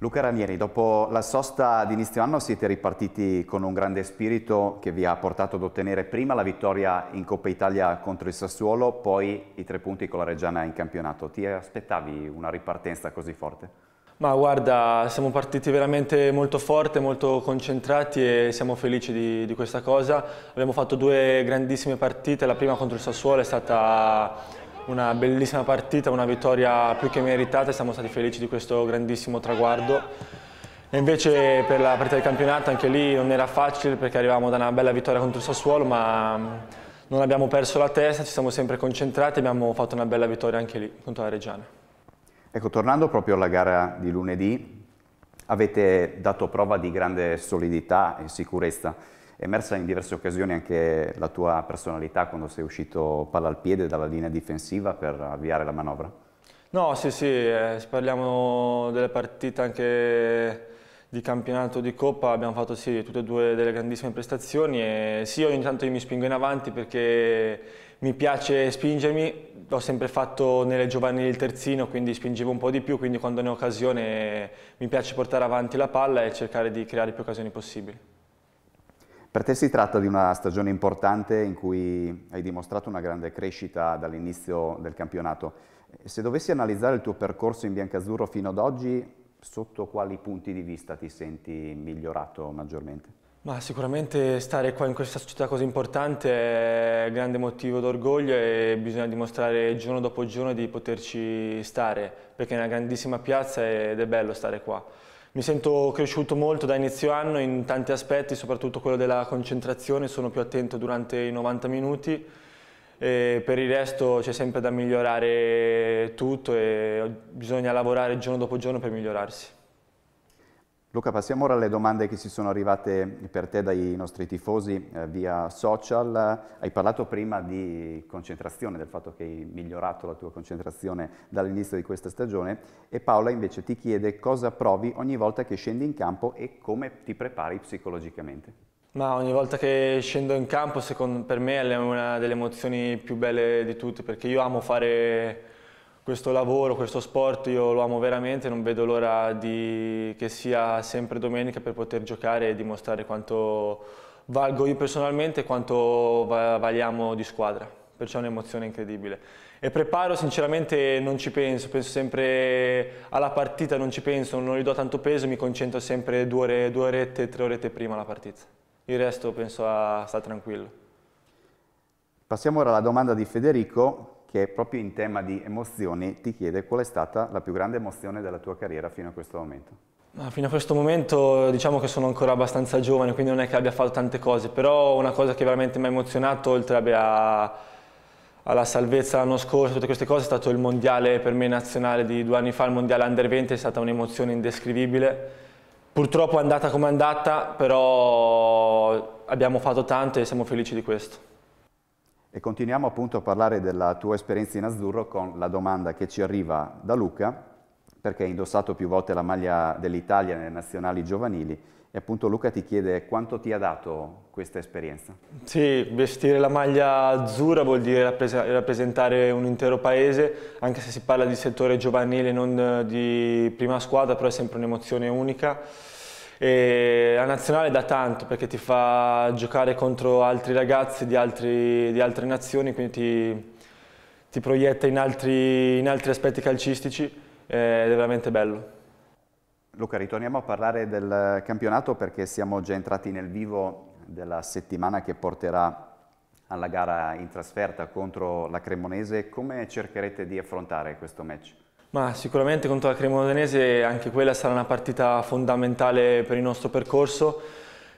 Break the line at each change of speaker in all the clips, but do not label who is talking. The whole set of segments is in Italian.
Luca Ranieri, dopo la sosta di inizio anno siete ripartiti con un grande spirito che vi ha portato ad ottenere prima la vittoria in Coppa Italia contro il Sassuolo, poi i tre punti con la Reggiana in campionato. Ti aspettavi una ripartenza così forte?
Ma guarda, siamo partiti veramente molto forte, molto concentrati e siamo felici di, di questa cosa. Abbiamo fatto due grandissime partite, la prima contro il Sassuolo è stata una bellissima partita, una vittoria più che meritata, siamo stati felici di questo grandissimo traguardo. E invece per la partita del campionato anche lì non era facile perché arrivavamo da una bella vittoria contro il Sassuolo, ma mm, non abbiamo perso la testa, ci siamo sempre concentrati e abbiamo fatto una bella vittoria anche lì contro la Reggiana.
Ecco, tornando proprio alla gara di lunedì, avete dato prova di grande solidità e sicurezza. È emersa in diverse occasioni anche la tua personalità quando sei uscito palla al piede dalla linea difensiva per avviare la manovra?
No, sì, sì, eh, parliamo delle partite anche di campionato di Coppa abbiamo fatto sì, tutte e due delle grandissime prestazioni e sì, ogni tanto io mi spingo in avanti perché mi piace spingermi, l'ho sempre fatto nelle giovani del terzino, quindi spingevo un po' di più, quindi quando ne ho occasione mi piace portare avanti la palla e cercare di creare più occasioni possibili.
Per te si tratta di una stagione importante in cui hai dimostrato una grande crescita dall'inizio del campionato. Se dovessi analizzare il tuo percorso in biancazzurro fino ad oggi, sotto quali punti di vista ti senti migliorato maggiormente?
Ma sicuramente stare qua in questa società così importante è un grande motivo d'orgoglio e bisogna dimostrare giorno dopo giorno di poterci stare, perché è una grandissima piazza ed è bello stare qua. Mi sento cresciuto molto da inizio anno in tanti aspetti, soprattutto quello della concentrazione, sono più attento durante i 90 minuti e per il resto c'è sempre da migliorare tutto e bisogna lavorare giorno dopo giorno per migliorarsi.
Luca, passiamo ora alle domande che si sono arrivate per te dai nostri tifosi eh, via social. Hai parlato prima di concentrazione, del fatto che hai migliorato la tua concentrazione dall'inizio di questa stagione e Paola invece ti chiede cosa provi ogni volta che scendi in campo e come ti prepari psicologicamente.
Ma ogni volta che scendo in campo secondo, per me è una delle emozioni più belle di tutte perché io amo fare questo lavoro, questo sport io lo amo veramente, non vedo l'ora di... che sia sempre domenica per poter giocare e dimostrare quanto valgo io personalmente e quanto valiamo di squadra. Perciò è un'emozione incredibile. E preparo sinceramente non ci penso, penso sempre alla partita, non ci penso, non gli do tanto peso, mi concentro sempre due, ore, due orette, tre orette prima alla partita. Il resto penso a stare tranquillo.
Passiamo ora alla domanda di Federico che proprio in tema di emozioni ti chiede qual è stata la più grande emozione della tua carriera fino a questo momento.
Ma fino a questo momento diciamo che sono ancora abbastanza giovane, quindi non è che abbia fatto tante cose, però una cosa che veramente mi ha emozionato, oltre a, alla salvezza l'anno scorso, tutte queste cose, è stato il mondiale per me nazionale di due anni fa, il mondiale under 20, è stata un'emozione indescrivibile. Purtroppo è andata come è andata, però abbiamo fatto tanto e siamo felici di questo.
E continuiamo appunto a parlare della tua esperienza in azzurro con la domanda che ci arriva da Luca, perché hai indossato più volte la maglia dell'Italia nelle nazionali giovanili e appunto Luca ti chiede quanto ti ha dato questa esperienza.
Sì, vestire la maglia azzurra vuol dire rappresentare un intero paese, anche se si parla di settore giovanile, non di prima squadra, però è sempre un'emozione unica e la nazionale dà tanto perché ti fa giocare contro altri ragazzi di, altri, di altre nazioni, quindi ti, ti proietta in altri, in altri, aspetti
calcistici ed è veramente bello. Luca, ritorniamo a parlare del campionato perché siamo già entrati nel vivo della settimana che porterà alla gara in trasferta contro la Cremonese. Come cercherete di affrontare questo match?
Ma sicuramente contro la Cremonese anche quella sarà una partita fondamentale per il nostro percorso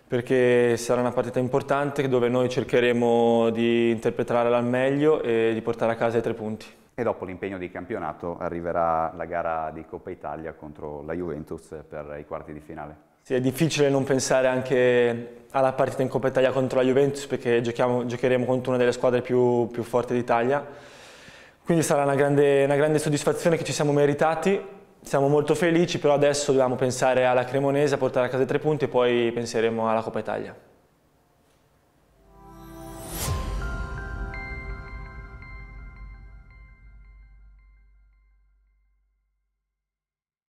perché sarà una partita importante dove noi cercheremo
di interpretare al meglio e di portare a casa i tre punti. E dopo l'impegno di campionato arriverà la gara di Coppa Italia contro la Juventus per i quarti di finale. Sì, è
difficile non pensare anche alla partita in Coppa Italia contro la Juventus perché giocheremo contro una delle squadre più, più forti d'Italia quindi sarà una grande, una grande soddisfazione che ci siamo meritati siamo molto felici, però adesso dobbiamo pensare alla Cremonese, a portare a casa i tre punti e poi penseremo alla Coppa Italia.